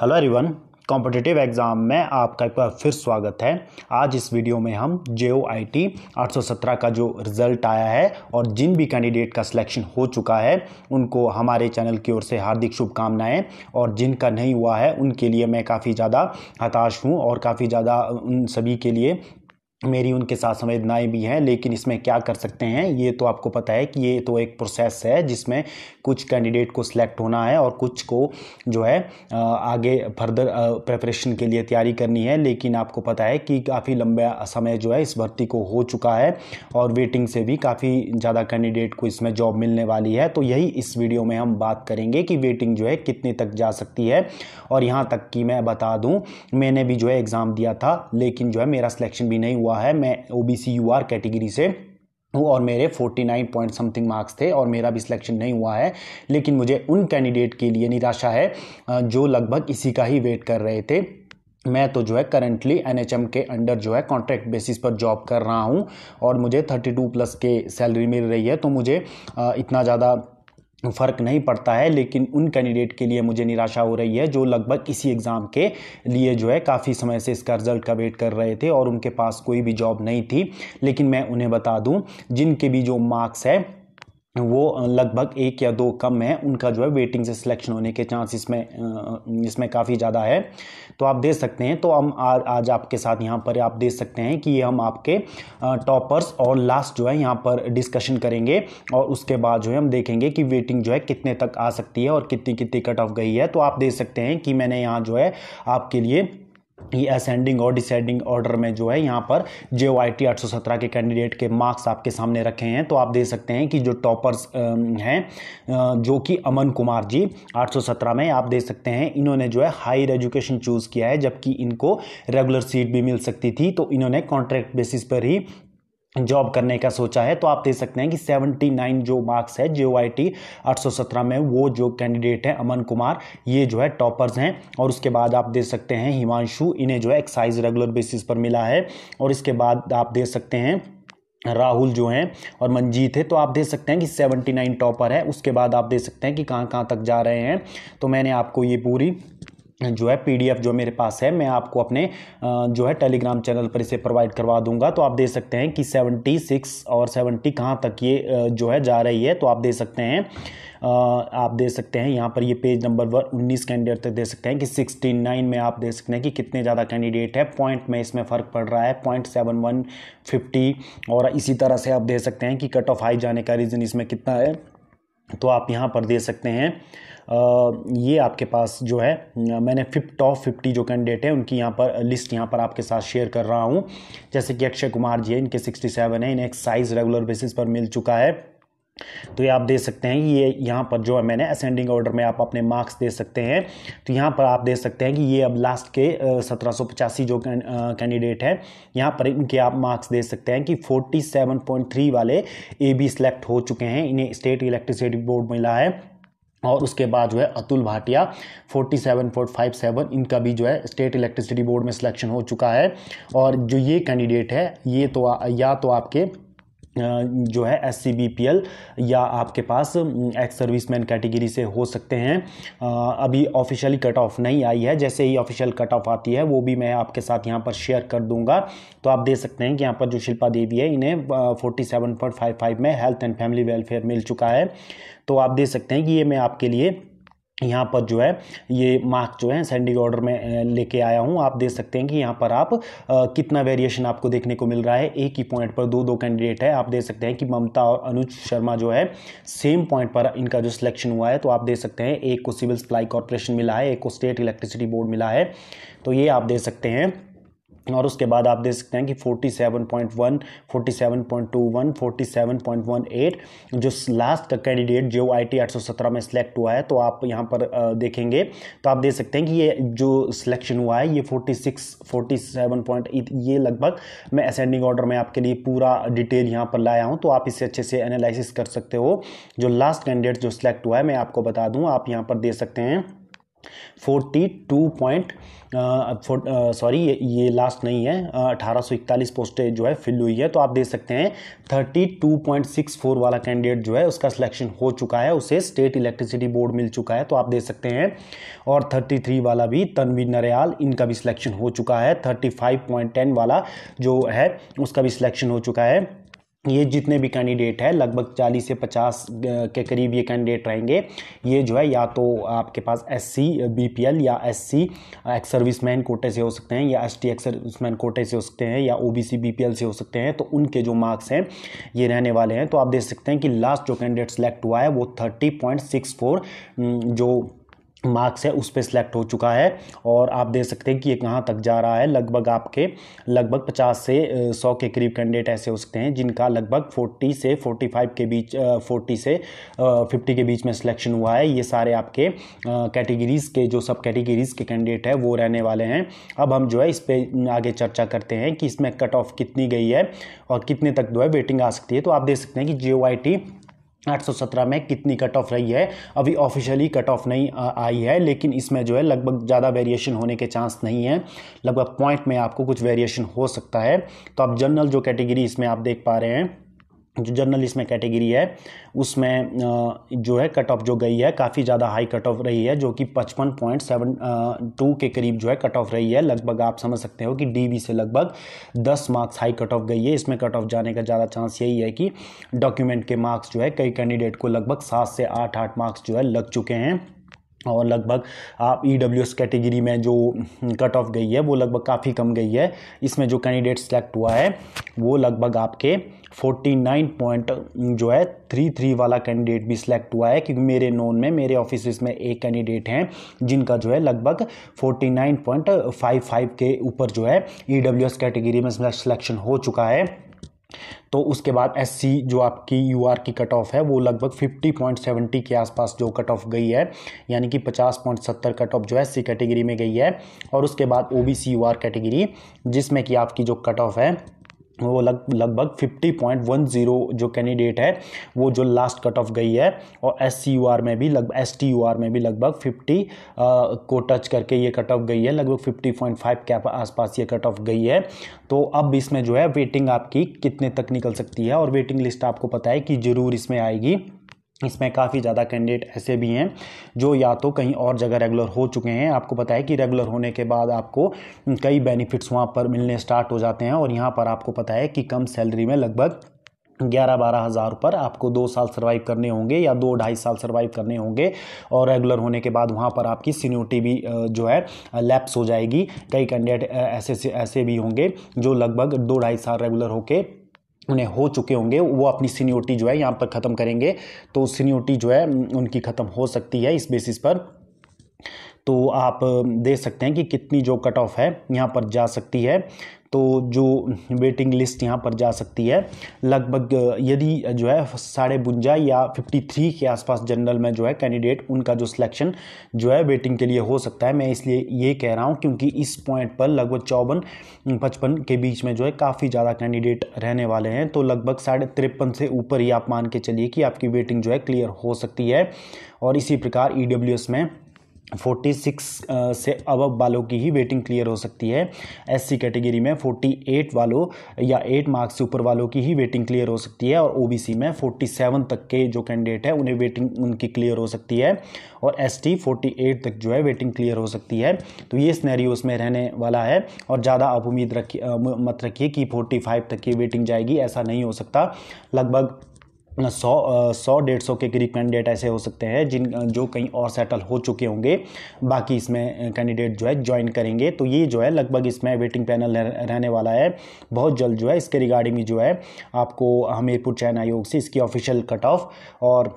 hello everyone competitive exam में आपका एक बार फिर स्वागत है आज इस वीडियो में हम जे ओ आई टी आठ का जो रिज़ल्ट आया है और जिन भी कैंडिडेट का सिलेक्शन हो चुका है उनको हमारे चैनल की ओर से हार्दिक शुभकामनाएं और जिनका नहीं हुआ है उनके लिए मैं काफ़ी ज़्यादा हताश हूँ और काफ़ी ज़्यादा उन सभी के लिए मेरी उनके साथ संवेदनाएं भी हैं लेकिन इसमें क्या कर सकते हैं ये तो आपको पता है कि ये तो एक प्रोसेस है जिसमें कुछ कैंडिडेट को सिलेक्ट होना है और कुछ को जो है आगे फर्दर प्रिपरेशन के लिए तैयारी करनी है लेकिन आपको पता है कि काफ़ी लंबा समय जो है इस भर्ती को हो चुका है और वेटिंग से भी काफ़ी ज़्यादा कैंडिडेट को इसमें जॉब मिलने वाली है तो यही इस वीडियो में हम बात करेंगे कि वेटिंग जो है कितने तक जा सकती है और यहाँ तक कि मैं बता दूँ मैंने भी जो है एग्ज़ाम दिया था लेकिन जो है मेरा सिलेक्शन भी नहीं हुआ हुआ है मैं O B C U R category से हूँ और मेरे 49 पॉइंट समथिंग मार्क्स थे और मेरा भी सिलेक्शन नहीं हुआ है लेकिन मुझे उन कैंडिडेट के लिए निराशा है जो लगभग इसी का ही वेट कर रहे थे मैं तो जो है करंटली एनएचएम के अंडर जो है कॉन्ट्रैक्ट बेसिस पर जॉब कर रहा हूँ और मुझे 32 प्लस के सैलरी मिल रही है तो मुझे इतना ज़्यादा फ़र्क नहीं पड़ता है लेकिन उन कैंडिडेट के लिए मुझे निराशा हो रही है जो लगभग इसी एग्ज़ाम के लिए जो है काफ़ी समय से इसका रिज़ल्ट का वेट कर रहे थे और उनके पास कोई भी जॉब नहीं थी लेकिन मैं उन्हें बता दूं जिनके भी जो मार्क्स है वो लगभग एक या दो कम है उनका जो है वेटिंग से सिलेक्शन होने के चांस इसमें इसमें काफ़ी ज़्यादा है तो आप देख सकते हैं तो हम आज आज आपके साथ यहाँ पर आप देख सकते हैं कि ये हम आपके टॉपर्स और लास्ट जो है यहाँ पर डिस्कशन करेंगे और उसके बाद जो है हम देखेंगे कि वेटिंग जो है कितने तक आ सकती है और कितनी कितनी कट ऑफ गई है तो आप देख सकते हैं कि मैंने यहाँ जो है आपके लिए ये असेंडिंग और डिसेंडिंग ऑर्डर में जो है यहाँ पर जे ओ आई टी आठ के कैंडिडेट के मार्क्स आपके सामने रखे हैं तो आप देख सकते हैं कि जो टॉपर्स हैं जो कि अमन कुमार जी 817 में आप देख सकते हैं इन्होंने जो है हायर एजुकेशन चूज़ किया है जबकि इनको रेगुलर सीट भी मिल सकती थी तो इन्होंने कॉन्ट्रैक्ट बेसिस पर ही जॉब करने का सोचा है तो आप देख सकते हैं कि 79 जो मार्क्स है जे वाई टी आठ में वो जो कैंडिडेट है अमन कुमार ये जो है टॉपर्स हैं और उसके बाद आप देख सकते हैं हिमांशु इन्हें जो है एक्साइज रेगुलर बेसिस पर मिला है और इसके बाद आप देख सकते हैं राहुल जो हैं और मंजीत है तो आप देख सकते हैं कि 79 टॉपर है उसके बाद आप देख सकते हैं कि कहाँ कहाँ तक जा रहे हैं तो मैंने आपको ये पूरी जो है पीडीएफ जो मेरे पास है मैं आपको अपने जो है टेलीग्राम चैनल पर इसे प्रोवाइड करवा दूंगा तो आप दे सकते हैं कि 76 और 70 कहाँ तक ये जो है जा रही है तो आप दे सकते हैं आप दे सकते हैं यहाँ पर ये पेज नंबर वन उन्नीस कैंडिडेट तक दे सकते हैं कि सिक्सटी नाइन में आप दे सकते हैं कि कितने ज़्यादा कैंडिडेट है पॉइंट में इसमें फ़र्क पड़ रहा है पॉइंट सेवन वन फिफ्टी और इसी तरह से आप दे सकते हैं कि कट ऑफ हाई जाने का रीज़न इसमें कितना है तो आप यहाँ पर दे सकते हैं ये आपके पास जो है मैंने फिफ्ट टॉप फिफ्टी जो कैंडिडेट हैं उनकी यहाँ पर लिस्ट यहाँ पर आपके साथ शेयर कर रहा हूँ जैसे कि अक्षय कुमार जी है इनके सिक्सटी सेवन है इन्हें एक साइज़ रेगुलर बेसिस पर मिल चुका है तो ये आप दे सकते हैं ये यहाँ पर जो है मैंने असेंडिंग ऑर्डर में आप अपने मार्क्स दे सकते हैं तो यहाँ पर आप दे सकते हैं कि ये अब लास्ट के सत्रह जो कैंडिडेट हैं यहाँ पर इनके आप मार्क्स दे सकते हैं कि 47.3 वाले ए बी सिलेक्ट हो चुके हैं इन्हें स्टेट इलेक्ट्रिसिटी बोर्ड मिला है और उसके बाद जो है अतुल भाटिया 47.57 इनका भी जो है स्टेट इलेक्ट्रिसिटी बोर्ड में सिलेक्शन हो चुका है और जो ये कैंडिडेट है ये तो या तो आपके जो है एस या आपके पास एक्स सर्विसमैन कैटेगरी से हो सकते हैं अभी ऑफिशियली कट ऑफ नहीं आई है जैसे ही ऑफिशियल कट ऑफ आती है वो भी मैं आपके साथ यहाँ पर शेयर कर दूंगा तो आप देख सकते हैं कि यहाँ पर जो शिल्पा देवी है इन्हें 47.55 में हेल्थ एंड फैमिली वेलफेयर मिल चुका है तो आप देख सकते हैं कि ये मैं आपके लिए यहाँ पर जो है ये मार्क जो है सेंडिंग ऑर्डर में लेके आया हूँ आप देख सकते हैं कि यहाँ पर आप आ, कितना वेरिएशन आपको देखने को मिल रहा है एक ही पॉइंट पर दो दो कैंडिडेट है आप देख सकते हैं कि ममता और अनुज शर्मा जो है सेम पॉइंट पर इनका जो सिलेक्शन हुआ है तो आप देख सकते हैं एक को सिविल सप्लाई कॉरपोरेशन मिला है एक को स्टेट इलेक्ट्रिसिटी बोर्ड मिला है तो ये आप देख सकते हैं और उसके बाद आप देख सकते हैं कि 47.1, 47.21, 47.18 जो लास्ट का कैंडिडेट जो आई टी में सिलेक्ट हुआ है तो आप यहाँ पर देखेंगे तो आप देख सकते हैं कि ये जो सिलेक्शन हुआ है ये 46, 47 पॉइंट ये लगभग मैं असेंडिंग ऑर्डर में आपके लिए पूरा डिटेल यहाँ पर लाया हूँ तो आप इसे अच्छे से एनालिसिस कर सकते हो जो लास्ट कैंडिडेट जो सिलेक्ट हुआ है मैं आपको बता दूँ आप यहाँ पर दे सकते हैं फोर्टी टू पॉइंट सॉरी ये लास्ट नहीं है uh, अठारह सौ इकतालीस पोस्टें जो है फिल हुई है तो आप देख सकते हैं thirty two point six four वाला कैंडिडेट जो है उसका सिलेक्शन हो चुका है उसे स्टेट इलेक्ट्रिसिटी बोर्ड मिल चुका है तो आप देख सकते हैं और थर्टी थ्री वाला भी तनवीर नरयाल इनका भी सिलेक्शन हो चुका है थर्टी फाइव पॉइंट टेन वाला जो है उसका भी सिलेक्शन हो चुका है ये जितने भी कैंडिडेट हैं लगभग 40 से 50 के करीब ये कैंडिडेट रहेंगे ये जो है या तो आपके पास S C B P L या एस सी एक्स सर्विसमैन कोटे से हो सकते हैं या एस टी एक्स सर्विसमैन कोटे से हो सकते हैं या O B C B P L से हो सकते हैं तो उनके जो मार्क्स हैं ये रहने वाले हैं तो आप देख सकते हैं कि लास्ट जो कैंडिडेट सेलेक्ट हुआ है वो थर्टी पॉइंट सिक्स फोर जो मार्क्स है उस पर सिलेक्ट हो चुका है और आप देख सकते हैं कि ये कहाँ तक जा रहा है लगभग आपके लगभग 50 से 100 के करीब कैंडिडेट ऐसे हो सकते हैं जिनका लगभग 40 से 45 के बीच 40 से 50 के बीच में सिलेक्शन हुआ है ये सारे आपके कैटेगरीज़ के जो सब कैटेगरीज़ के कैंडिडेट है वो रहने वाले हैं अब हम जो है इस पर आगे चर्चा करते हैं कि इसमें कट ऑफ कितनी गई है और कितने तक जो है वेटिंग आ सकती है तो आप देख सकते हैं कि जे 817 में कितनी कट ऑफ रही है अभी ऑफिशियली कट ऑफ नहीं आई है लेकिन इसमें जो है लगभग ज़्यादा वेरिएशन होने के चांस नहीं है लगभग पॉइंट में आपको कुछ वेरिएशन हो सकता है तो आप जनरल जो कैटेगरी इसमें आप देख पा रहे हैं जो जनरल इसमें कैटेगरी है उसमें जो है कट ऑफ जो गई है काफ़ी ज़्यादा हाई कट ऑफ रही है जो कि पचपन पॉइंट सेवन टू के करीब जो है कट ऑफ रही है लगभग आप समझ सकते हो कि डी से लगभग दस मार्क्स हाई कट ऑफ गई है इसमें कट ऑफ जाने का ज़्यादा चांस यही है कि डॉक्यूमेंट के मार्क्स जो है कई कैंडिडेट को लगभग सात से आठ आठ मार्क्स जो है लग चुके हैं और लगभग आप ई डब्ल्यू एस कैटेगरी में जो कट ऑफ गई है वो लगभग काफ़ी कम गई है इसमें जो कैंडिडेट सेलेक्ट हुआ है वो लगभग आपके 49 पॉइंट जो है थ्री थ्री वाला कैंडिडेट भी सिलेक्ट हुआ है क्योंकि मेरे नोन में मेरे ऑफिस में एक कैंडिडेट हैं जिनका जो है लगभग 49.55 के ऊपर जो है ई e कैटेगरी में सिलेक्शन हो चुका है तो उसके बाद एस जो आपकी यू की कट ऑफ है वो लगभग 50.70 के आसपास जो कट ऑफ गई है यानी कि 50.70 कट ऑफ जो है सी कैटेगरी में गई है और उसके बाद O B C U category जिसमें कि आपकी जो कट ऑफ है वो लग लगभग 50.10 जो कैंडिडेट है वो जो लास्ट कट ऑफ गई है और एस सी यू आर में भी लग एस टी यू आर में भी लगभग 50 आ, को टच करके ये कट ऑफ गई है लगभग 50.5 के आसपास ये कट ऑफ गई है तो अब इसमें जो है वेटिंग आपकी कितने तक निकल सकती है और वेटिंग लिस्ट आपको पता है कि ज़रूर इसमें आएगी इसमें काफ़ी ज़्यादा कैंडिडेट ऐसे भी हैं जो या तो कहीं और जगह रेगुलर हो चुके हैं आपको पता है कि रेगुलर होने के बाद आपको कई बेनिफिट्स वहाँ पर मिलने स्टार्ट हो जाते हैं और यहाँ पर आपको पता है कि कम सैलरी में लगभग ग्यारह बारह हज़ार पर आपको दो साल सर्वाइव करने होंगे या दो ढाई साल सर्वाइव करने होंगे और रेगुलर होने के बाद वहाँ पर आपकी सीनियोरिटी भी जो है लैप्स हो जाएगी कई कैंडिडेट ऐसे ऐसे भी होंगे जो लगभग दो ढाई साल रेगुलर होके उन्हें हो चुके होंगे वो अपनी सीनियोरिटी जो है यहाँ पर ख़त्म करेंगे तो सीनियोरिटी जो है उनकी ख़त्म हो सकती है इस बेसिस पर तो आप दे सकते हैं कि कितनी जो कट ऑफ है यहाँ पर जा सकती है तो जो वेटिंग लिस्ट यहाँ पर जा सकती है लगभग यदि जो है साढ़े बुंजा या 53 के आसपास जनरल में जो है कैंडिडेट उनका जो सिलेक्शन जो है वेटिंग के लिए हो सकता है मैं इसलिए ये कह रहा हूँ क्योंकि इस पॉइंट पर लगभग चौवन पचपन के बीच में जो है काफ़ी ज़्यादा कैंडिडेट रहने वाले हैं तो लगभग साढ़े तिरपन से ऊपर ही आप मान के चलिए कि आपकी वेटिंग जो है क्लियर हो सकती है और इसी प्रकार ई e में फोर्टी सिक्स से अब वालों की ही वेटिंग क्लियर हो सकती है एससी कैटेगरी में फोर्टी एट वालों या एट मार्क्स से ऊपर वालों की ही वेटिंग क्लियर हो सकती है और ओबीसी में फोर्टी सेवन तक के जो कैंडिडेट है उन्हें वेटिंग उनकी क्लियर हो सकती है और एसटी फोर्टी एट तक जो है वेटिंग क्लियर हो सकती है तो ये स्नैरियो उसमें रहने वाला है और ज़्यादा आप उम्मीद रखिए मत रखिए कि फोर्टी फाइव तक की वेटिंग जाएगी ऐसा नहीं हो सकता लगभग सौ सौ डेढ़ सौ के करीब कैंडिडेट ऐसे हो सकते हैं जिन जो कहीं और सेटल हो चुके होंगे बाकी इसमें कैंडिडेट जो है ज्वाइन करेंगे तो ये जो है लगभग इसमें वेटिंग पैनल रहने वाला है बहुत जल्द जो है इसके रिगार्डिंग जो है आपको हमीरपुर चयन आयोग से इसकी ऑफिशियल कट ऑफ और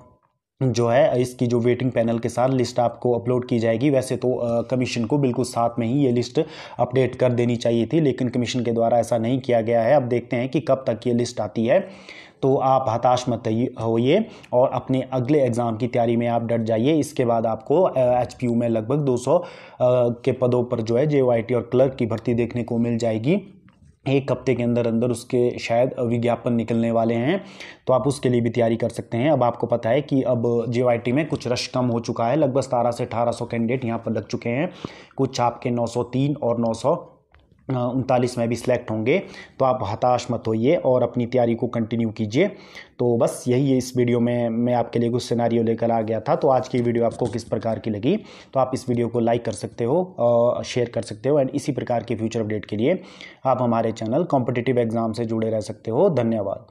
जो है इसकी जो वेटिंग पैनल के साथ लिस्ट आपको अपलोड की जाएगी वैसे तो कमीशन को बिल्कुल साथ में ही ये लिस्ट अपडेट कर देनी चाहिए थी लेकिन कमीशन के द्वारा ऐसा नहीं किया गया है अब देखते हैं कि कब तक ये लिस्ट आती है तो आप हताश मत होइए और अपने अगले एग्ज़ाम की तैयारी में आप डट जाइए इसके बाद आपको एच में लगभग 200 के पदों पर जो है जे और क्लर्क की भर्ती देखने को मिल जाएगी एक हफ्ते के अंदर अंदर उसके शायद विज्ञापन निकलने वाले हैं तो आप उसके लिए भी तैयारी कर सकते हैं अब आपको पता है कि अब जे में कुछ रश कम हो चुका है लगभग सतारह से अठारह सौ कैंडिडेट यहाँ पर लग चुके हैं कुछ आपके नौ सौ तीन और नौ सौ उनतालीस में भी सिलेक्ट होंगे तो आप हताश मत होइए और अपनी तैयारी को कंटिन्यू कीजिए तो बस यही इस वीडियो में मैं आपके लिए कुछ सिनारियों लेकर आ गया था तो आज की वीडियो आपको किस प्रकार की लगी तो आप इस वीडियो को लाइक कर सकते हो शेयर कर सकते हो एंड इसी प्रकार के फ्यूचर अपडेट के लिए आप हमारे चैनल कॉम्पिटिटिव एग्ज़ाम से जुड़े रह सकते हो धन्यवाद